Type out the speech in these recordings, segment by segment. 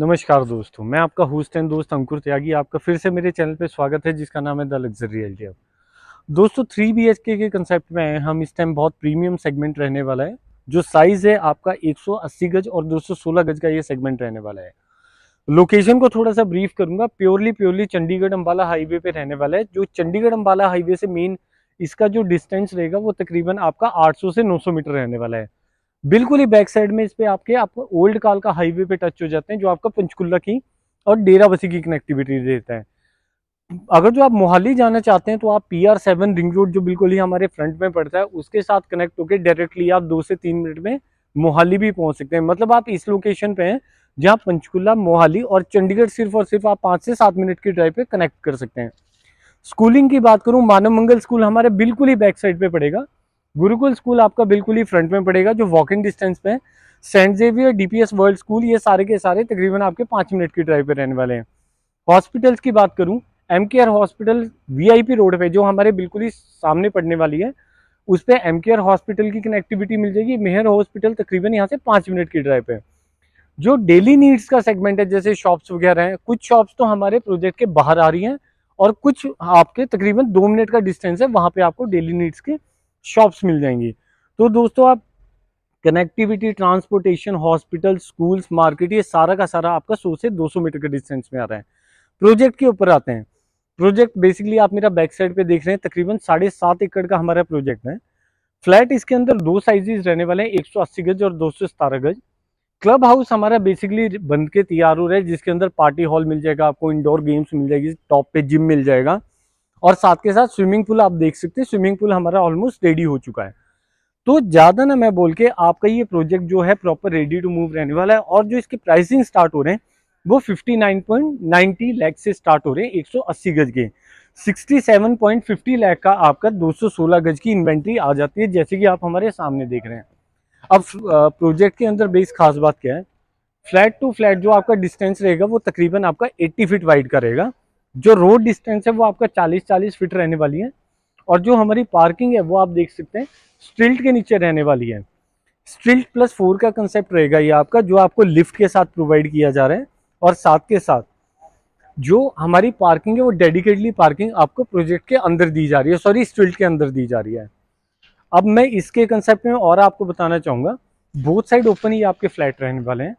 नमस्कार दोस्तों मैं आपका एंड दोस्त अंकुर त्यागी आपका फिर से मेरे चैनल पर स्वागत है जिसका नाम है द लग्जरी एल डी दोस्तों three B H K concept में आए हम इस टाइम बहुत प्रीमियम सेगमेंट रहने वाला है जो साइज़ है आपका 180 गज और 216 गज का ये सेगमेंट रहने वाला है लोकेशन को थोड़ा सा ब्रीफ करूंगा purely purely Chandigarh Ambala highway पे रहने वाला है जो चंडीगढ़ अम्बाला हाईवे से मेन इसका जो डिस्टेंस रहेगा वो तकरीबन आपका 800 से 900 मीटर रहने वाला है बिल्कुल ही बैक साइड में इस पर आपके आपको ओल्ड काल का हाईवे पे टच हो जाते हैं जो आपका पंचकुला की और डेरा बसी की कनेक्टिविटी देता है अगर जो आप मोहाली जाना चाहते हैं तो आप P R seven ring road जो बिल्कुल ही हमारे फ्रंट में पड़ता है उसके साथ कनेक्ट होकर डायरेक्टली आप दो से तीन मिनट में मोहाली भी पहुंच सकते हैं मतलब आप इस लोकेशन पे हैं जहां पंचकुला मोहाली और चंडीगढ़ सिर्फ और सिर्फ आप पाँच से सात मिनट की ड्राइव पे कनेक्ट कर सकते हैं स्कूलिंग की बात करूँ मानव मंगल स्कूल हमारे बिल्कुल ही बैक साइड पर पड़ेगा गुरुकुल स्कूल आपका बिल्कुल ही फ्रंट में पड़ेगा जो वॉकिंग डिस्टेंस पे है Saint Xavier DPS world school ये सारे के सारे तकरीबन आपके पाँच मिनट की ड्राइव पे रहने वाले हैं हॉस्पिटल्स की बात करूँ M K R hospital VIP road पे जो हमारे बिल्कुल ही सामने पड़ने वाली है उस पर एम के आर हॉस्पिटल की कनेक्टिविटी मिल जाएगी मेहर हॉस्पिटल तकरीबन यहाँ से पाँच मिनट की ड्राइव पे जो डेली नीड्स का सेगमेंट है जैसे शॉप्स वगैरह हैं कुछ शॉप्स तो हमारे प्रोजेक्ट के बाहर आ रही हैं और कुछ आपके तकरीबन दो मिनट का डिस्टेंस है वहाँ पे आपको डेली नीड्स के शॉप्स मिल जाएंगी तो दोस्तों आप connectivity transportation hospital schools market ये सारा का सारा आपका सौ से 200 मीटर के डिस्टेंस में आ रहा है प्रोजेक्ट के ऊपर आते हैं प्रोजेक्ट बेसिकली आप मेरा बैक साइड पे देख रहे हैं तकरीबन साढ़े सात एकड़ का हमारा प्रोजेक्ट है फ्लैट इसके अंदर दो साइजेस रहने वाले हैं एक सौ अस्सी गज और दो सौ सतारह गज क्लब हाउस हमारा बेसिकली बन के तैयार हो रहा है जिसके अंदर पार्टी हॉल मिल जाएगा आपको इंडोर गेम्स मिल जाएगी टॉप पे जिम मिल जाएगा और साथ के साथ स्विमिंग पूल आप देख सकते हैं स्विमिंग पूल हमारा ऑलमोस्ट रेडी हो चुका है तो ज़्यादा ना मैं बोल के आपका ये प्रोजेक्ट जो है प्रॉपर रेडी टू मूव रहने वाला है और जो इसके प्राइसिंग स्टार्ट हो रहे हैं वो 59.90 लाख से स्टार्ट हो रहे हैं 180 गज के 67.50 लाख का आपका 216 गज की इन्वेंट्री आ जाती है जैसे कि आप हमारे सामने देख रहे हैं अब प्रोजेक्ट के अंदर बेस खास बात क्या है फ्लैट टू फ्लैट जो आपका डिस्टेंस रहेगा वो तकरीबन आपका 80 फीट वाइड का रहेगा जो रोड डिस्टेंस है वो आपका 40-40 फीट रहने वाली है और जो हमारी पार्किंग है वो आप देख सकते हैं स्ट्रिल्ट के नीचे रहने वाली है स्ट्रिल्ट प्लस फोर का कंसेप्ट रहेगा ये आपका जो आपको लिफ्ट के साथ प्रोवाइड किया जा रहा है और साथ के साथ जो हमारी पार्किंग है वो डेडिकेटली पार्किंग आपको प्रोजेक्ट के अंदर दी जा रही है सॉरी स्ट्रिल्ट के अंदर दी जा रही है अब मैं इसके कंसेप्ट में और आपको बताना चाहूँगा बोथ साइड ओपन ही आपके फ्लैट रहने वाले हैं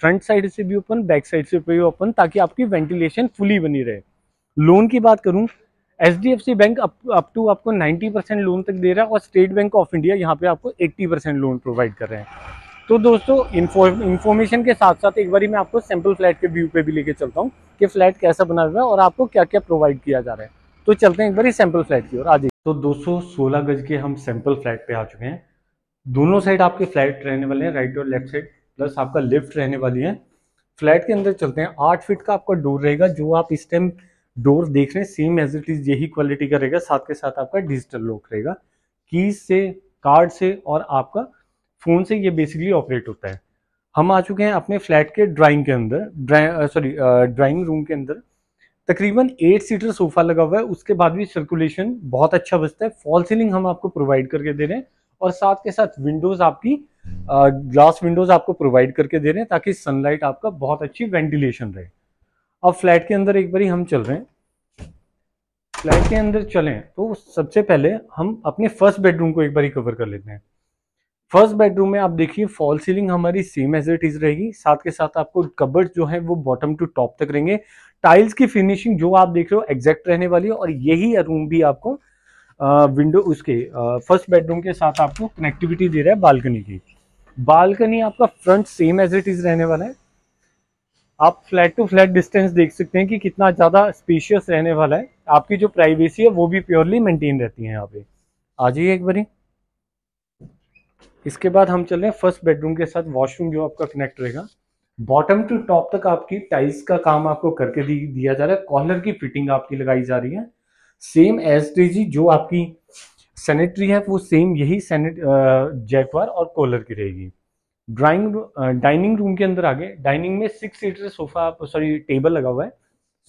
फ्रंट साइड से भी ओपन बैक साइड से भी ओपन ताकि आपकी वेंटिलेशन फुली बनी रहे लोन की बात करूँ H D bank up to आपको 90 परसेंट लोन तक दे रहा है और स्टेट बैंक ऑफ इंडिया यहाँ पे आपको 80 परसेंट लोन प्रोवाइड कर रहे हैं तो दोस्तों इन्फॉर्मेशन के साथ साथ एक बारी मैं आपको सैम्पल फ्लैट के व्यू पे भी लेके चलता हूँ कि फ्लैट कैसा बना हुआ है और आपको क्या क्या प्रोवाइड किया जा रहा है तो चलते हैं एक बारी सैम्पल फ्लैट की और आज तो दोस्तों सोलह गज के हम सैम्पल फ्लैट पे आ चुके हैं दोनों साइड आपके फ्लैट रहने वाले हैं राइट और लेफ्ट साइड प्लस आपका लिफ्ट रहने वाली है फ्लैट के अंदर चलते हैं आठ फीट का आपका डोर रहेगा जो आप इस टाइम डोर देख रहे हैं सेम एज इट इज यही क्वालिटी का रहेगा साथ के साथ आपका डिजिटल लॉक रहेगा कीज से कार्ड से और आपका फ़ोन से ये बेसिकली ऑपरेट होता है हम आ चुके हैं अपने फ्लैट के ड्राइंग के अंदर सॉरी ड्राइंग रूम के अंदर तकरीबन एट सीटर सोफा लगा हुआ है उसके बाद भी सर्कुलेशन बहुत अच्छा बचता है फॉल सीलिंग हम आपको प्रोवाइड करके दे रहे हैं और साथ के साथ विंडोज आपकी ग्लास विंडोज आपको प्रोवाइड करके दे रहे हैं ताकि सनलाइट आपका बहुत अच्छी वेंटिलेशन रहे अब फ्लैट के अंदर एक बारी हम चल रहे हैं फ्लैट के अंदर चलें तो सबसे पहले हम अपने फर्स्ट बेडरूम को एक बारी कवर कर लेते हैं फर्स्ट बेडरूम में आप देखिए फॉल सीलिंग हमारी सेम एज इट इज रहेगी साथ के साथ आपको कबर्ड जो है वो बॉटम टू टॉप तक रहेंगे टाइल्स की फिनिशिंग जो आप देख रहे हो एग्जैक्ट रहने वाली है और यही रूम भी आपको विंडो उसके फर्स्ट बेडरूम के साथ आपको कनेक्टिविटी दे रहा है बालकनी की बालकनी आपका front same as it is रहने वाला है आप फ्लैट टू फ्लैट डिस्टेंस देख सकते हैं कि कितना ज़्यादा स्पेशियस रहने वाला है आपकी जो प्राइवेसी है वो भी प्योरली मेंटेन रहती है यहाँ पे आ जाइए एक बारी इसके बाद हम चल रहे हैं फर्स्ट बेडरूम के साथ वॉशरूम जो आपका कनेक्ट रहेगा बॉटम टू टॉप तक आपकी टाइल्स का काम आपको करके दिया जा रहा है कॉलर की फिटिंग आपकी लगाई जा रही है सेम एस जी जो आपकी सैनिटरी है वो सेम यही सैनिट जैकवार और कॉलर की रहेगी ड्राइंग डाइनिंग रूम के अंदर आ गए डाइनिंग में six seater sofa sorry table लगा हुआ है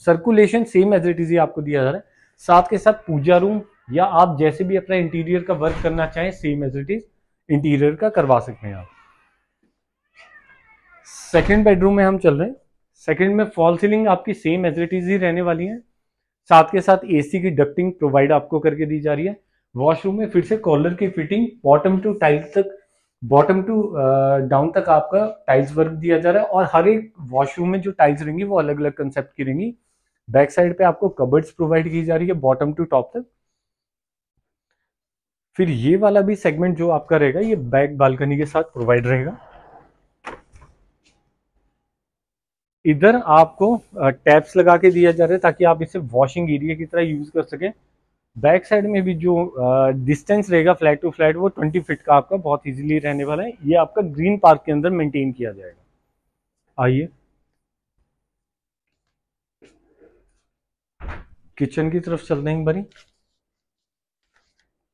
circulation same as it is आपको दिया जा रहा है साथ के साथ पूजा रूम या आप जैसे भी अपना इंटीरियर का वर्क करना चाहें same as it is interior का करवा सकते हैं आप सेकेंड बेडरूम में हम चल रहे हैं सेकेंड में फॉल सीलिंग आपकी सेम एज इट इज ही रहने वाली है साथ के साथ एसी की डक्टिंग प्रोवाइड आपको करके दी जा रही है वॉशरूम में फिर से कॉलर की फिटिंग बॉटम टू टाइल तक बॉटम टू डाउन तक आपका टाइल्स वर्क दिया जा रहा है और हर एक वॉशरूम में जो टाइल्स रहेंगी वो अलग अलग कंसेप्ट की रहेंगी बैक साइड पे आपको कबर्ड्स प्रोवाइड की जा रही है बॉटम टू टॉप तक फिर ये वाला भी सेगमेंट जो आपका रहेगा ये बैक बालकनी के साथ प्रोवाइड रहेगा इधर आपको टैप्स uh, लगा के दिया जा रहा है ताकि आप इसे वॉशिंग एरिया की तरह यूज कर सकें बैक साइड में भी जो डिस्टेंस रहेगा फ्लैट टू फ्लैट वो 20 फीट का आपका बहुत इजीली रहने वाला है ये आपका ग्रीन पार्क के अंदर मेंटेन किया जाएगा आइए किचन की तरफ चल रहे बनी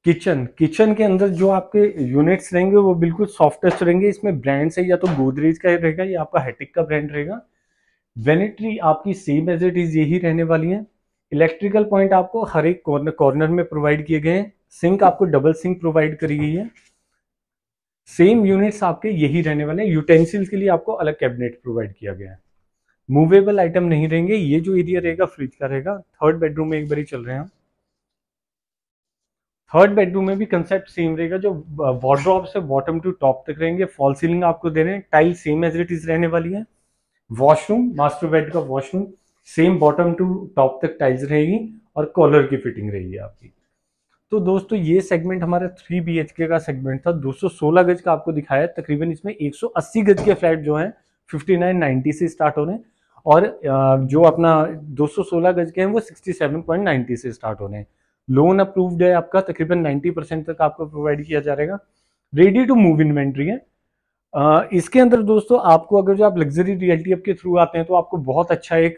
किचन किचन के अंदर जो आपके यूनिट्स रहेंगे वो बिल्कुल सॉफ्टेस्ट रहेंगे इसमें ब्रांड्स है या तो गोदरेज का रहेगा या आपका हेटिक का ब्रांड रहेगा वेनेट्री आपकी सेम एज इट इज यही रहने वाली है इलेक्ट्रिकल पॉइंट आपको हर एक कॉर्नर कॉर्नर में प्रोवाइड किए गए हैं सिंक आपको डबल सिंक प्रोवाइड करी गई है सेम यूनिट्स आपके यही रहने वाले हैं यूटेंसिल्स के लिए आपको अलग कैबिनेट प्रोवाइड किया गया है मूवेबल आइटम नहीं रहेंगे ये जो एरिया रहेगा फ्रिज का रहेगा थर्ड बेडरूम में एक बार चल रहे हैं थर्ड बेडरूम में भी कंसेप्ट सेम रहेगा जो वार्ड्रॉप से बॉटम टू टॉप तक रहेंगे फॉल सीलिंग आपको दे रहे हैं tile same as it is रहने वाली है वॉशरूम मास्टर बेड का washroom same bottom to top तक टाइल्स रहेगी और कॉलर की फिटिंग रहेगी आपकी तो दोस्तों ये सेगमेंट हमारा थ्री बी का सेगमेंट था 216 गज का आपको दिखाया तकरीबन इसमें 180 गज के फ्लैट जो हैं 5990 से स्टार्ट हो रहे हैं और जो अपना 216 गज के हैं वो 67.90 से स्टार्ट हो रहे हैं लोन अप्रूव्ड है आपका तकरीबन 90 परसेंट तक आपको प्रोवाइड किया जा रहेगा रेडी टू मूव इन्वेंट्री है इसके अंदर दोस्तों आपको अगर जो आप लग्जरी रियल्टी के थ्रू आते हैं तो आपको बहुत अच्छा एक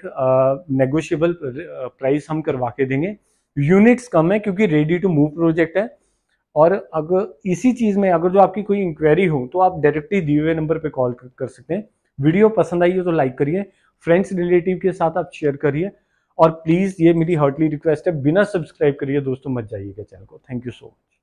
नेगोशियबल प्राइस हम करवा के देंगे यूनिट्स कम है क्योंकि रेडी टू मूव प्रोजेक्ट है और अगर इसी चीज़ में अगर जो आपकी कोई इंक्वायरी हो तो आप डायरेक्टली दिए हुए नंबर पे कॉल कर सकते हैं वीडियो पसंद आई हो तो लाइक करिए फ्रेंड्स रिलेटिव के साथ आप शेयर करिए और प्लीज़ ये मेरी हार्टली रिक्वेस्ट है बिना सब्सक्राइब करिए दोस्तों मत जाइएगा चैनल को थैंक यू सो मच